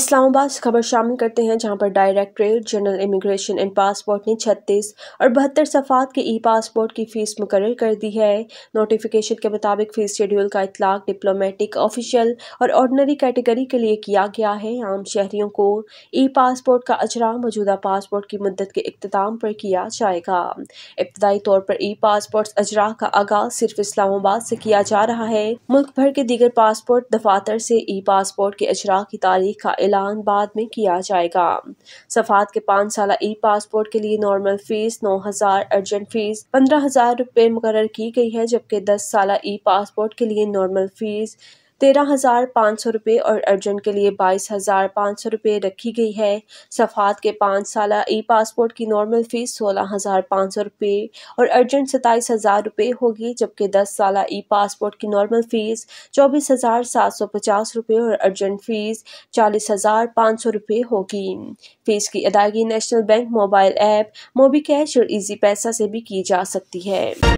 इस्लामाबाद से खबर शामिल करते हैं जहां पर directorate general immigration and passport ने 36 और बहत्तर सफ़ात के ई पासपोर्ट की फ़ीस मुकर कर दी है नोटिफिकेशन के मुताबिक फ़ीस शेड्यूल का इतलाक डिप्लोमेटिक ऑफिशियल और ऑर्डनरी कैटेगरी के लिए किया गया है आम शहरीों को ई पासपोर्ट का अजरा मौजूदा पासपोर्ट की मदद के अख्ताम पर किया जाएगा इब्तदाई तौर पर ई पासपोर्ट अजरा का आगाज सिर्फ इस्लामाबाद से किया जा रहा है मुल्क भर के दीगर पासपोर्ट दफातर से ई पासपोर्ट के अजरा की तारीख का ऐलान बाद में किया जाएगा सफात के पाँच साल ई पासपोर्ट के लिए नॉर्मल फीस नौ हजार अर्जेंट फीस पंद्रह हजार रुपए मुकर की गई है जबकि दस साल ई पासपोर्ट के लिए नॉर्मल फीस तेरह हज़ार पाँच सौ रुपये और अर्जेंट के लिए बाईस हज़ार पाँच सौ रुपये रखी गई है सफ़ात के पाँच साल ई पासपोर्ट की नॉर्मल फ़ीस सोलह हज़ार पाँच सौ रुपये और अर्जेंट सताईस हज़ार रुपये होगी जबकि दस साल ई पासपोर्ट की नॉर्मल फ़ीस चौबीस हज़ार सात सौ पचास रुपये और अर्जेंट फ़ीस चालीस हज़ार पाँच सौ रुपये होगी फ़ीस की अदायगी national bank mobile app mobi cash और ईजी पैसा से भी की जा सकती है